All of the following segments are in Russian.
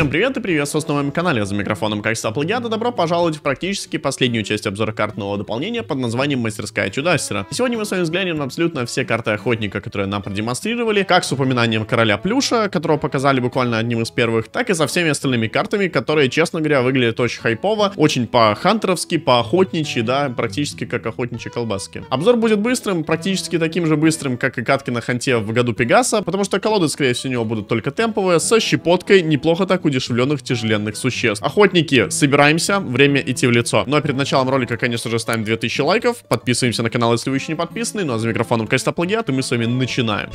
Всем привет и приветствую вас на канале. За микрофоном Качество Плагиата. Добро пожаловать в практически последнюю часть обзора карт нового дополнения под названием Мастерская Чудастера. сегодня мы с вами взглянем на абсолютно все карты Охотника, которые нам продемонстрировали, как с упоминанием Короля Плюша, которого показали буквально одним из первых, так и со всеми остальными картами, которые, честно говоря, выглядят очень хайпово, очень по-хантеровски, по-охотничьи, да, практически как охотничьи колбаски. Обзор будет быстрым, практически таким же быстрым, как и катки на ханте в году Пегаса, потому что колоды, скорее всего, у него будут только темповые, со щепоткой, неплохо так удешевленных тяжеленных существ. Охотники, собираемся, время идти в лицо. Ну а перед началом ролика, конечно же, ставим 2000 лайков, подписываемся на канал, если вы еще не подписаны, ну а за микрофоном Кайста Плагиат, и мы с вами начинаем.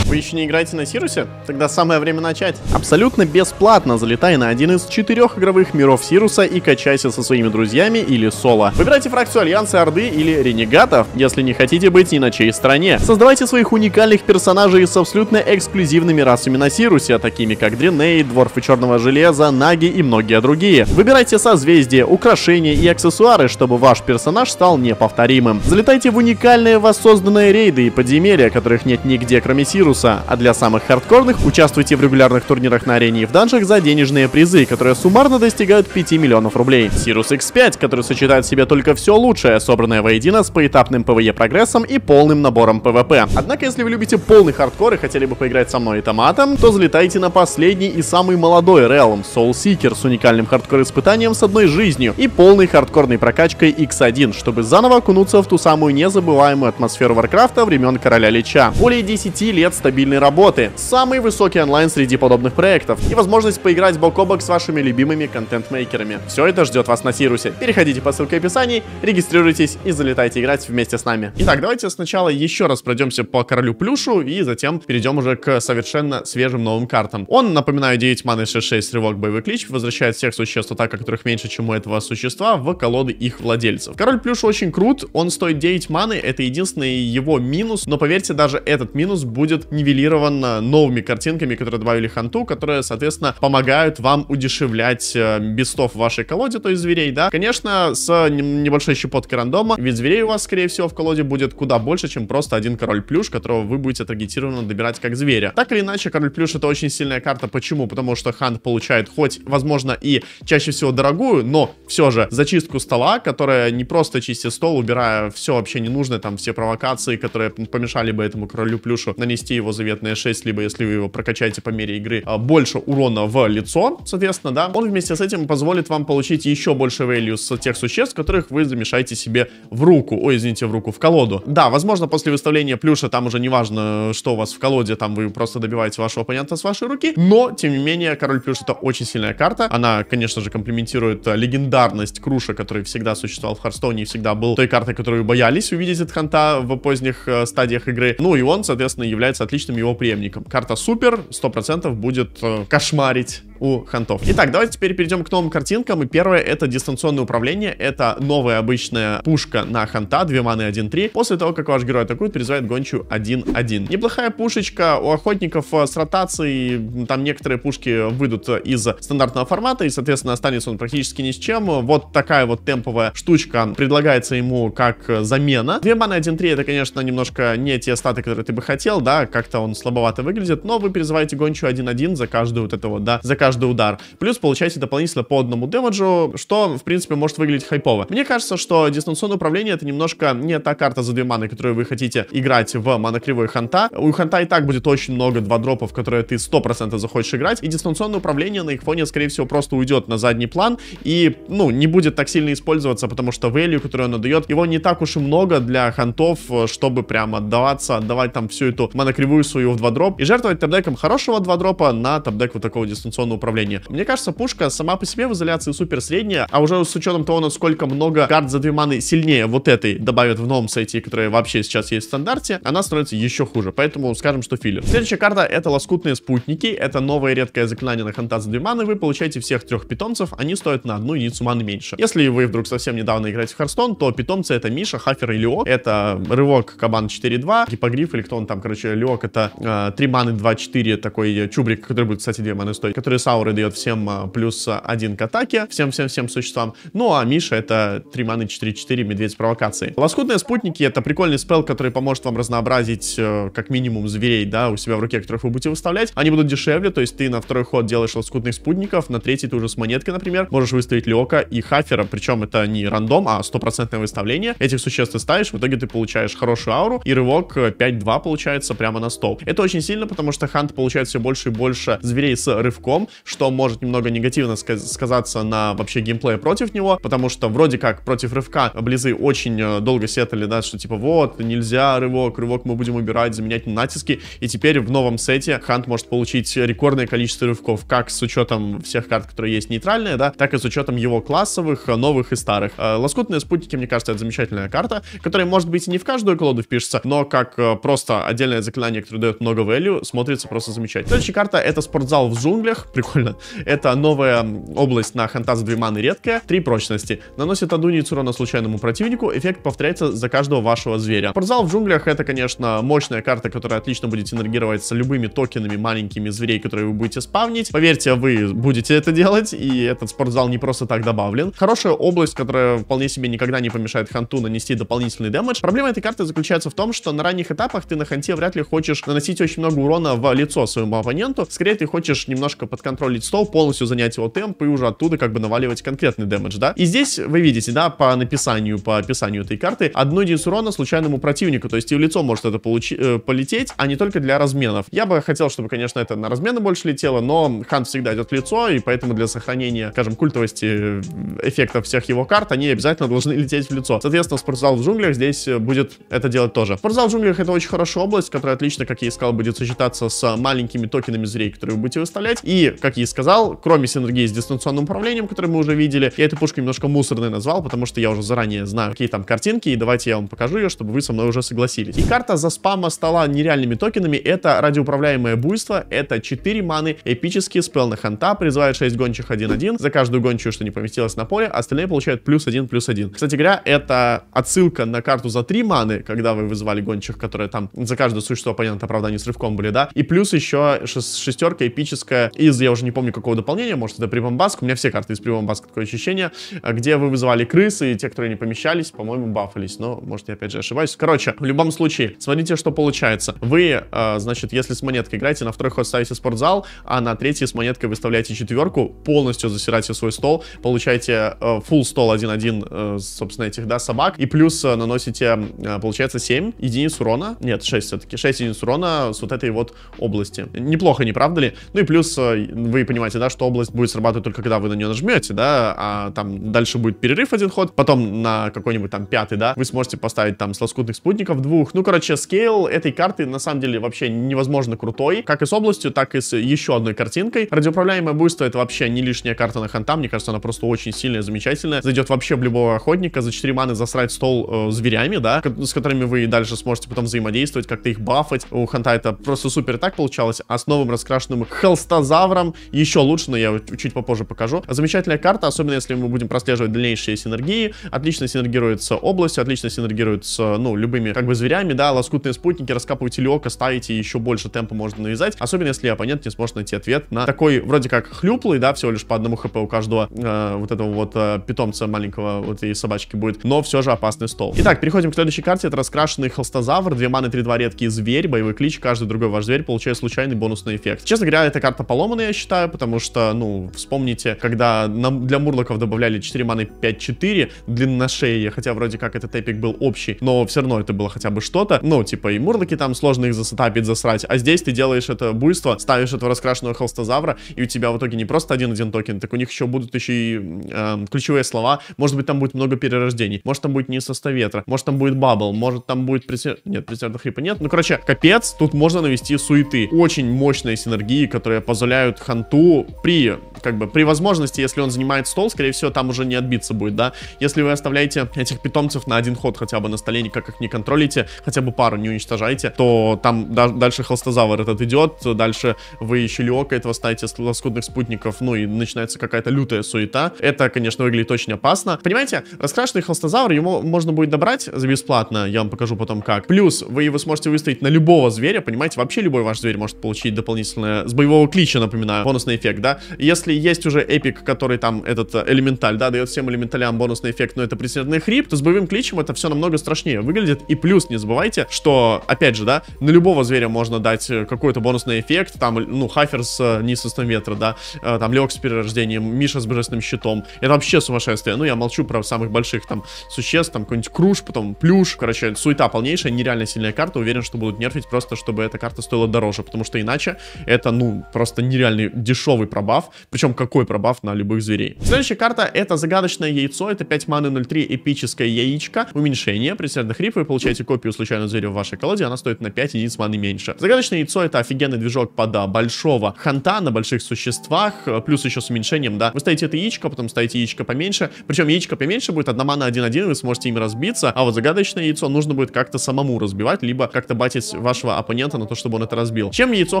еще не играете на Сирусе? Тогда самое время начать. Абсолютно бесплатно залетай на один из четырех игровых миров Сируса и качайся со своими друзьями или соло. Выбирайте фракцию Альянса Орды или Ренегатов, если не хотите быть ни на чьей стороне. Создавайте своих уникальных персонажей с абсолютно эксклюзивными расами на Сирусе, такими как Дриней, Дворфы Черного Железа, Наги и многие другие. Выбирайте созвездия, украшения и аксессуары, чтобы ваш персонаж стал неповторимым. Залетайте в уникальные воссозданные рейды и подземелья, которых нет нигде кроме Сируса. А для самых хардкорных участвуйте в регулярных турнирах на арене и в данжах за денежные призы, которые суммарно достигают 5 миллионов рублей. Sirius X5, который сочетает в себе только все лучшее, собранное воедино с поэтапным PvE прогрессом и полным набором PvP. Однако, если вы любите полный хардкор и хотели бы поиграть со мной и Томатом, то залетайте на последний и самый молодой Realm Soul Seeker с уникальным хардкор-испытанием с одной жизнью и полной хардкорной прокачкой X1, чтобы заново окунуться в ту самую незабываемую атмосферу Варкрафта времен Короля Лича. Более 10 лет стабильно стабильной работы, самый высокий онлайн среди подобных проектов и возможность поиграть бок о бок с вашими любимыми контент-мейкерами. Все это ждет вас на Сирусе. Переходите по ссылке в описании, регистрируйтесь и залетайте играть вместе с нами. Итак, давайте сначала еще раз пройдемся по королю плюшу и затем перейдем уже к совершенно свежим новым картам. Он, напоминаю, 9 маны 6-6 рывок боевой клич, возвращает всех существ, атака которых меньше, чем у этого существа, в колоды их владельцев. Король плюш очень крут, он стоит 9 маны, это единственный его минус, но поверьте, даже этот минус будет невелик смоделировано новыми картинками, которые добавили ханту, которые, соответственно, помогают вам удешевлять э, бестов в вашей колоде, то есть зверей, да. Конечно, с небольшой щепоткой рандома, ведь зверей у вас, скорее всего, в колоде будет куда больше, чем просто один король плюш, которого вы будете таргетированно добирать как зверя. Так или иначе, король плюш это очень сильная карта. Почему? Потому что хант получает хоть, возможно, и чаще всего дорогую, но все же зачистку стола, которая не просто чистит стол, убирая все вообще ненужное, там все провокации, которые помешали бы этому королю плюшу нанести его завершение заветное 6, либо если вы его прокачаете по мере игры, а, больше урона в лицо, соответственно, да, он вместе с этим позволит вам получить еще больше value с тех существ, которых вы замешаете себе в руку, ой, извините, в руку, в колоду. Да, возможно, после выставления плюша, там уже не важно, что у вас в колоде, там вы просто добиваете вашего оппонента с вашей руки, но, тем не менее, король плюш это очень сильная карта, она, конечно же, комплиментирует э, легендарность Круша, который всегда существовал в Харстоне и всегда был той картой, которую боялись увидеть от Ханта в поздних э, стадиях игры, ну и он, соответственно, является отличным его преемником. Карта супер, 100% будет э, кошмарить у хантов. Итак, давайте теперь перейдем к новым картинкам. И первое это дистанционное управление. Это новая обычная пушка на ханта, 2 маны 1-3. После того, как ваш герой атакует, призывает гончу 1-1. Неплохая пушечка. У охотников э, с ротацией там некоторые пушки выйдут э, из стандартного формата. И, соответственно, останется он практически ни с чем. Вот такая вот темповая штучка предлагается ему как э, замена. 2 маны 1-3 это, конечно, немножко не те статы, которые ты бы хотел, да. Как-то он слабовато выглядит. Но вы призываете гончу 1-1 за каждую вот этого, да, за каждую каждый удар. Плюс получаете дополнительно по одному демеджу, что, в принципе, может выглядеть хайпово. Мне кажется, что дистанционное управление это немножко не та карта за две маны, которую вы хотите играть в монокривой ханта. У ханта и так будет очень много два дропов, которые ты 100% захочешь играть, и дистанционное управление на их фоне, скорее всего, просто уйдет на задний план и, ну, не будет так сильно использоваться, потому что value, которую оно дает, его не так уж и много для хантов, чтобы прям отдаваться, отдавать там всю эту монокривую свою в два дроп и жертвовать табдеком хорошего два дропа на тапдек вот такого дистанционного управления. Мне кажется, пушка сама по себе в изоляции супер средняя, а уже с учетом того, насколько много карт за две маны сильнее вот этой добавят в новом сайте, которая вообще сейчас есть в стандарте, она становится еще хуже. Поэтому скажем, что филлер. Следующая карта это лоскутные спутники. Это новое редкое заклинание на ханта за две маны. Вы получаете всех трех питомцев, они стоят на одну единицу маны меньше. Если вы вдруг совсем недавно играете в Харстон, то питомцы это Миша, Хафер и Леок. Это рывок кабан 42, гипогриф или кто он там, короче, Леок это э, а, 3 маны 24 такой чубрик, который будет, кстати, 2 маны стоить, который Саур дает всем а, плюс а, один к атаке, всем-всем-всем существам. Ну а Миша это 3 маны 4-4, медведь с провокацией Лоскутные спутники это прикольный спел, который поможет вам разнообразить э, как минимум зверей, да, у себя в руке, которых вы будете выставлять. Они будут дешевле, то есть ты на второй ход делаешь лоскутных спутников, на третий ты уже с монеткой, например, можешь выставить Леока и Хафера, причем это не рандом, а стопроцентное выставление. Этих существ ты ставишь, в итоге ты получаешь хорошую ауру и рывок 5-2 э, получается прямо на стол. Это очень сильно, потому что Хант получает все больше и больше зверей с рывком, что может немного негативно сказаться на вообще геймплее против него, потому что вроде как против рывка близы очень э, долго сетали, да, что типа вот, нельзя рывок, рывок мы будем убирать, заменять на натиски, и теперь в новом сете Хант может получить рекордное количество рывков, как с учетом всех карт, которые есть нейтральные, да, так и с учетом его классовых, э, новых и старых. Э, лоскутные спутники, мне кажется, это замечательная карта, которая, может быть, и не в каждую колоду впишется, но как просто отдельное заклинание, которое дает много value, смотрится просто замечательно. Следующая карта — это спортзал в джунглях, прикольно прикольно. Это новая область на Хантаз 2 маны редкая, Три прочности. Наносит одуниц урона случайному противнику, эффект повторяется за каждого вашего зверя. Портзал в джунглях это, конечно, мощная карта, которая отлично будет синергировать с любыми токенами маленькими зверей, которые вы будете спавнить. Поверьте, вы будете это делать, и этот спортзал не просто так добавлен. Хорошая область, которая вполне себе никогда не помешает ханту нанести дополнительный дэмэдж. Проблема этой карты заключается в том, что на ранних этапах ты на ханте вряд ли хочешь наносить очень много урона в лицо своему оппоненту. Скорее, ты хочешь немножко подкатать контролить стол, полностью занять его темп и уже оттуда как бы наваливать конкретный дэмэдж, да. И здесь вы видите, да, по написанию, по описанию этой карты, одну единиц урона случайному противнику, то есть и в лицо может это получи, э, полететь, а не только для разменов. Я бы хотел, чтобы, конечно, это на размены больше летело, но хан всегда идет в лицо, и поэтому для сохранения, скажем, культовости э, эффектов всех его карт, они обязательно должны лететь в лицо. Соответственно, спортзал в джунглях здесь э, будет это делать тоже. Спортзал в джунглях это очень хорошая область, которая отлично, как я и сказал, будет сочетаться с маленькими токенами зрей, которые вы будете выставлять, и как я и сказал, кроме синергии с дистанционным управлением, которое мы уже видели, я эту пушку немножко мусорной назвал, потому что я уже заранее знаю, какие там картинки, и давайте я вам покажу ее, чтобы вы со мной уже согласились. И карта за спама стала нереальными токенами, это радиоуправляемое буйство, это 4 маны, эпические спел на ханта, призывает 6 гончих 1-1, за каждую гончую, что не поместилось на поле, остальные получают плюс 1, плюс 1. Кстати говоря, это отсылка на карту за 3 маны, когда вы вызывали гончих, которые там за каждое существо оппонента, правда, они с рывком были, да, и плюс еще шестерка эпическая из я уже не помню какого дополнения, может это прибамбаск, у меня все карты из прибамбаска такое ощущение, э, где вы вызывали крысы, и те, которые не помещались, по-моему, бафались, но может я опять же ошибаюсь. Короче, в любом случае, смотрите, что получается. Вы, э, значит, если с монеткой играете, на второй ход ставите спортзал, а на третий с монеткой выставляете четверку, полностью засираете свой стол, получаете э, full стол 1-1, собственно, этих, да, собак, и плюс наносите, получается, 7 единиц урона, нет, 6 все-таки, 6 единиц урона с вот этой вот области. Неплохо, не правда ли? Ну и плюс вы понимаете, да, что область будет срабатывать только когда вы на нее нажмете, да, а там дальше будет перерыв один ход, потом на какой-нибудь там пятый, да, вы сможете поставить там с лоскутных спутников двух. Ну, короче, скейл этой карты на самом деле вообще невозможно крутой, как и с областью, так и с еще одной картинкой. Радиоуправляемое буйство это вообще не лишняя карта на ханта, мне кажется, она просто очень сильная, замечательная. Зайдет вообще в любого охотника, за 4 маны засрать стол э, зверями, да, с которыми вы дальше сможете потом взаимодействовать, как-то их бафать. У ханта это просто супер так получалось, а с новым раскрашенным холстозавром там еще лучше, но я чуть попозже покажу. Замечательная карта, особенно если мы будем прослеживать дальнейшие синергии. Отлично синергируется область, отлично синергируется, ну, любыми как бы зверями, да, лоскутные спутники, раскапыватели ока, ставите, еще больше темпа можно навязать. Особенно если оппонент не сможет найти ответ на такой вроде как хлюплый, да, всего лишь по одному хп у каждого э, вот этого вот э, питомца маленького вот и собачки будет, но все же опасный стол. Итак, переходим к следующей карте, это раскрашенный холстозавр, 2 маны, 3-2 редкие зверь, боевой клич, каждый другой ваш зверь получает случайный бонусный эффект. Честно говоря, эта карта поломанная, считаю, потому что, ну, вспомните, когда нам для Мурлоков добавляли 4 маны 5-4, длинношеи, хотя вроде как этот эпик был общий, но все равно это было хотя бы что-то. Ну, типа и Мурлоки там сложно их засетапить, засрать, а здесь ты делаешь это буйство, ставишь этого раскрашенного холстозавра, и у тебя в итоге не просто один-один токен, так у них еще будут еще и э, ключевые слова, может быть там будет много перерождений, может там будет не состав ветра, может там будет бабл, может там будет пресер... Нет, пресерда хрипа нет. Ну, короче, капец, тут можно навести суеты. Очень мощные синергии, которые позволяют ханту при как бы при возможности, если он занимает стол, скорее всего, там уже не отбиться будет, да. Если вы оставляете этих питомцев на один ход хотя бы на столе, никак их не контролите, хотя бы пару не уничтожаете, то там да, дальше холстозавр этот идет, дальше вы еще леока этого ставите с лоскутных спутников, ну и начинается какая-то лютая суета. Это, конечно, выглядит очень опасно. Понимаете, раскрашенный холстозавр, ему можно будет добрать за бесплатно, я вам покажу потом как. Плюс вы его сможете выставить на любого зверя, понимаете, вообще любой ваш зверь может получить дополнительное, с боевого клича, напоминаю, бонусный эффект, да. Если если есть уже эпик, который там этот э, элементаль, да, дает всем элементалям бонусный эффект, но это присоединенный хрип, то с боевым кличем это все намного страшнее выглядит. И плюс, не забывайте, что, опять же, да, на любого зверя можно дать э, какой-то бонусный эффект, там, ну, Хафер с э, Нисостом Ветра, да, там, Лег с перерождением, Миша с Божественным Щитом. Это вообще сумасшествие. Ну, я молчу про самых больших там существ, там, какой-нибудь Круш, потом Плюш. Короче, суета полнейшая, нереально сильная карта. Уверен, что будут нерфить просто, чтобы эта карта стоила дороже, потому что иначе это, ну, просто нереальный дешевый пробав. Причем какой пробаф на любых зверей. Следующая карта это загадочное яйцо. Это 5 маны 03 эпическое яичко. Уменьшение. При смертных хрип вы получаете копию случайного зверя в вашей колоде. Она стоит на 5 единиц маны меньше. Загадочное яйцо это офигенный движок под а, большого ханта на больших существах. Э, плюс еще с уменьшением, да. Вы ставите это яичко, потом ставите яичко поменьше. Причем яичко поменьше будет 1 мана 1-1, вы сможете им разбиться. А вот загадочное яйцо нужно будет как-то самому разбивать, либо как-то батить вашего оппонента на то, чтобы он это разбил. Чем яйцо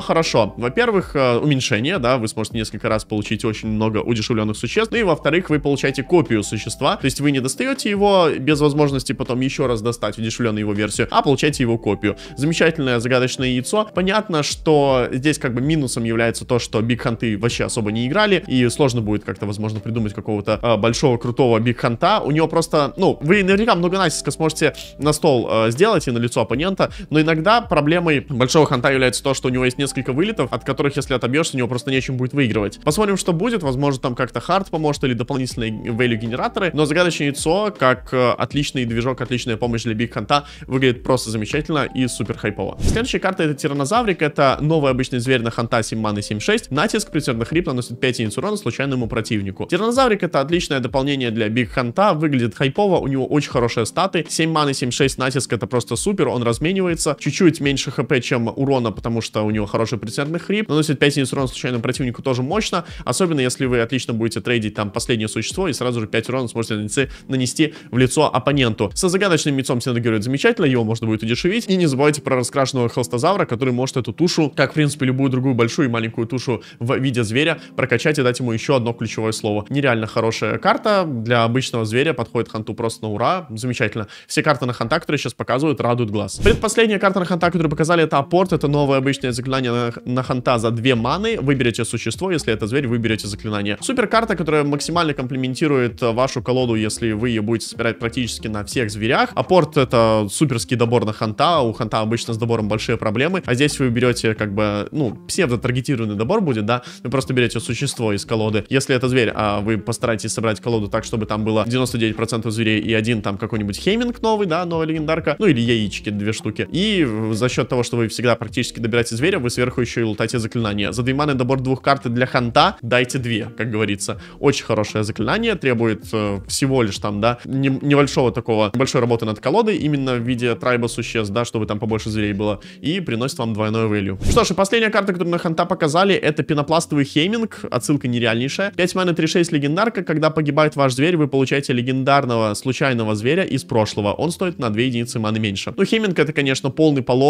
хорошо? Во-первых, э, уменьшение, да, вы сможете несколько раз получить получите очень много удешевленных существ. Ну и во-вторых, вы получаете копию существа, то есть вы не достаете его без возможности потом еще раз достать удешевленную его версию, а получаете его копию. Замечательное загадочное яйцо. Понятно, что здесь как бы минусом является то, что Биг Ханты вообще особо не играли, и сложно будет как-то, возможно, придумать какого-то э, большого крутого Биг Ханта. У него просто, ну, вы наверняка много натиска сможете на стол э, сделать и на лицо оппонента, но иногда проблемой большого Ханта является то, что у него есть несколько вылетов, от которых, если отобьешься, у него просто нечем будет выигрывать. Посмотрим, что будет. Возможно, там как-то хард поможет или дополнительные value генераторы. Но загадочное яйцо, как э, отличный движок, отличная помощь для биг ханта выглядит просто замечательно и супер хайпово. Следующая карта это тиранозаврик. Это новый обычный зверь на ханта 7 маны 7-6. Натиск при хрип наносит 5 единиц урона случайному противнику. Тиранозаврик это отличное дополнение для биг ханта. Выглядит хайпово, у него очень хорошие статы. 7 маны 7-6 натиск это просто супер. Он разменивается. Чуть-чуть меньше хп, чем урона, потому что у него хороший прецедентный хрип. Наносит 5 единиц урона случайному противнику тоже мощно. Особенно, если вы отлично будете трейдить там последнее существо и сразу же 5 урона сможете нанести, нанести в лицо оппоненту. Со загадочным мечом синергирует замечательно, его можно будет удешевить. И не забывайте про раскрашенного холстозавра, который может эту тушу, как в принципе любую другую большую и маленькую тушу в виде зверя, прокачать и дать ему еще одно ключевое слово. Нереально хорошая карта, для обычного зверя подходит ханту просто на ура, замечательно. Все карты на ханта, которые сейчас показывают, радуют глаз. Предпоследняя карта на ханта, которую показали, это апорт, это новое обычное заклинание на, на ханта за 2 маны. Выберите существо, если это зверь, вы вы берете заклинание. карта, которая максимально комплиментирует э, вашу колоду, если вы ее будете собирать практически на всех зверях. Апорт это суперский добор на ханта, у ханта обычно с добором большие проблемы, а здесь вы берете как бы, ну, псевдо-таргетированный добор будет, да, вы просто берете существо из колоды. Если это зверь, а вы постараетесь собрать колоду так, чтобы там было 99% зверей и один там какой-нибудь хейминг новый, да, новая легендарка, ну или яички, две штуки. И за счет того, что вы всегда практически добираете зверя, вы сверху еще и лутаете заклинания. За дейманы добор двух карт для ханта, дайте две, как говорится. Очень хорошее заклинание, требует э, всего лишь там, да, небольшого такого, большой работы над колодой, именно в виде трайба существ, да, чтобы там побольше зверей было, и приносит вам двойное value. Что ж, и последняя карта, которую на ханта показали, это пенопластовый хейминг, отсылка нереальнейшая. 5 мана 3-6 легендарка, когда погибает ваш зверь, вы получаете легендарного случайного зверя из прошлого. Он стоит на 2 единицы маны меньше. Ну, хейминг это, конечно, полный полом,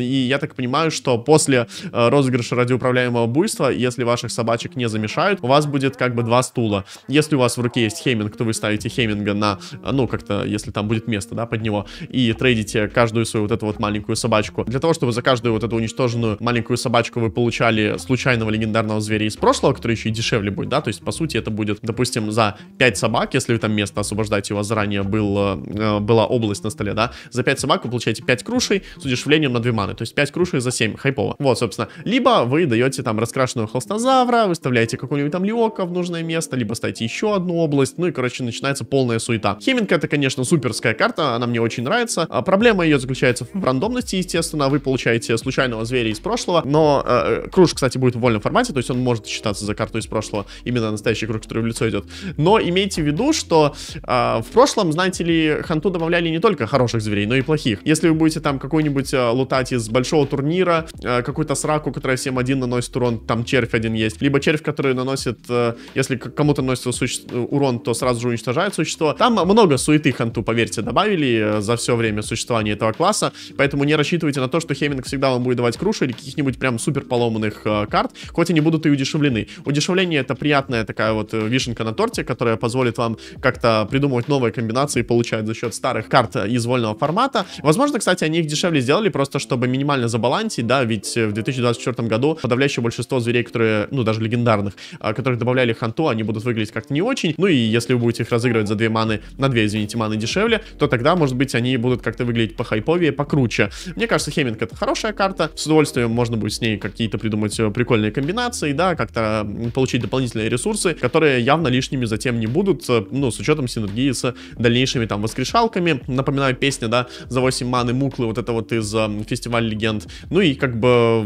и я так понимаю, что после э, розыгрыша ради управляемого буйства, если ваших собачек не замешают, у вас будет как бы два стула. Если у вас в руке есть хеминг, то вы ставите хеминга на, а, ну, как-то, если там будет место, да, под него, и трейдите каждую свою вот эту вот маленькую собачку. Для того, чтобы за каждую вот эту уничтоженную маленькую собачку вы получали случайного легендарного зверя из прошлого, который еще и дешевле будет, да, то есть, по сути, это будет, допустим, за 5 собак, если вы там место освобождаете, у вас заранее был, э, была область на столе, да, за 5 собак вы получаете 5 крушей с удешевлением на 2 маны, то есть 5 крушей за 7, хайпово. Вот, собственно, либо вы даете там раскрашенного холстозавра, выставляете отправляете какого-нибудь там Леока в нужное место, либо ставите еще одну область, ну и, короче, начинается полная суета. Хеминг это, конечно, суперская карта, она мне очень нравится. А проблема ее заключается в рандомности, естественно, вы получаете случайного зверя из прошлого, но э, э, круж, кстати, будет в вольном формате, то есть он может считаться за карту из прошлого, именно настоящий круг, который в лицо идет. Но имейте в виду, что э, в прошлом, знаете ли, ханту добавляли не только хороших зверей, но и плохих. Если вы будете там какой-нибудь э, лутать из большого турнира, э, какую-то сраку, которая всем один наносит урон, там червь один есть, либо червь которые наносят, э, если кому-то наносится урон, то сразу же уничтожают существо. Там много суеты ханту, поверьте, добавили э, за все время существования этого класса, поэтому не рассчитывайте на то, что Хеминг всегда вам будет давать круши или каких-нибудь прям супер поломанных э, карт, хоть они будут и удешевлены. Удешевление это приятная такая вот вишенка на торте, которая позволит вам как-то придумывать новые комбинации и получать за счет старых карт из вольного формата. Возможно, кстати, они их дешевле сделали, просто чтобы минимально забалансить, да, ведь в 2024 году подавляющее большинство зверей, которые, ну, даже легендарные, легендарных, а, которых добавляли ханту, они будут выглядеть как-то не очень. Ну и если вы будете их разыгрывать за две маны, на две, извините, маны дешевле, то тогда, может быть, они будут как-то выглядеть похайповее, покруче. Мне кажется, Хеминг это хорошая карта, с удовольствием можно будет с ней какие-то придумать э, прикольные комбинации, да, как-то получить дополнительные ресурсы, которые явно лишними затем не будут, э, ну, с учетом синергии с дальнейшими там воскрешалками. Напоминаю, песня, да, за 8 маны Муклы, вот это вот из эм, фестиваль легенд. Ну и как бы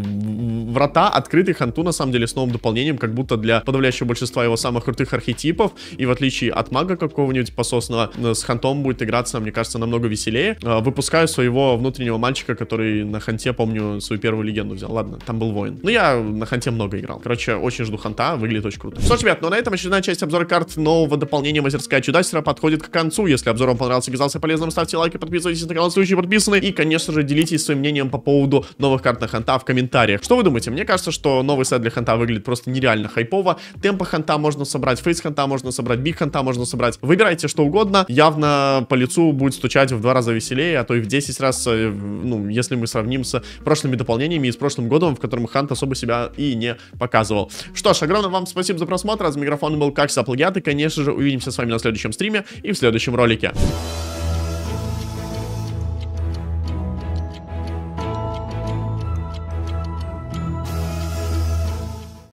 врата открыты ханту, на самом деле, с новым дополнением, как бы будто для подавляющего большинства его самых крутых архетипов. И в отличие от мага какого-нибудь пососного, с хантом будет играться, мне кажется, намного веселее. А, выпускаю своего внутреннего мальчика, который на ханте, помню, свою первую легенду взял. Ладно, там был воин. Но ну, я на ханте много играл. Короче, очень жду ханта, выглядит очень круто. Что ж, ребят, ну а на этом очередная часть обзора карт нового дополнения Мастерская Чудастера подходит к концу. Если обзор вам понравился, оказался полезным, ставьте лайки, подписывайтесь на канал, случае подписаны. И, конечно же, делитесь своим мнением по поводу новых карт на ханта в комментариях. Что вы думаете? Мне кажется, что новый сет для ханта выглядит просто нереально хайпово. Темпа ханта можно собрать, фейс ханта можно собрать, биг ханта можно собрать. Выбирайте что угодно. Явно по лицу будет стучать в два раза веселее, а то и в 10 раз, э, ну, если мы сравним с прошлыми дополнениями и с прошлым годом, в котором хант особо себя и не показывал. Что ж, огромное вам спасибо за просмотр. А с микрофоном был как Саплгят. И, конечно же, увидимся с вами на следующем стриме и в следующем ролике.